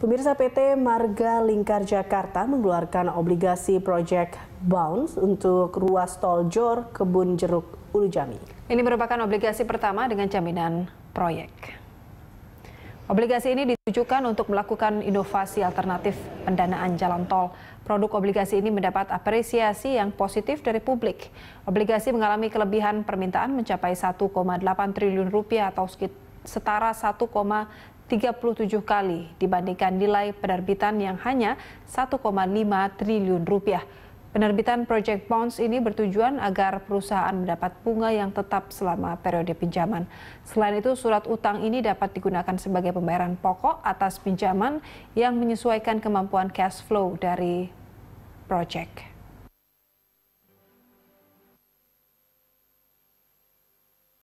Pemirsa PT Marga Lingkar Jakarta mengeluarkan obligasi Project Bounce untuk ruas tol Jor Kebun Jeruk Ulu Jami. Ini merupakan obligasi pertama dengan jaminan proyek. Obligasi ini ditujukan untuk melakukan inovasi alternatif pendanaan jalan tol. Produk obligasi ini mendapat apresiasi yang positif dari publik. Obligasi mengalami kelebihan permintaan mencapai 1,8 triliun rupiah atau setara 1, 37 kali dibandingkan nilai penerbitan yang hanya 1,5 triliun rupiah. Penerbitan Project Bonds ini bertujuan agar perusahaan mendapat bunga yang tetap selama periode pinjaman. Selain itu, surat utang ini dapat digunakan sebagai pembayaran pokok atas pinjaman yang menyesuaikan kemampuan cash flow dari project.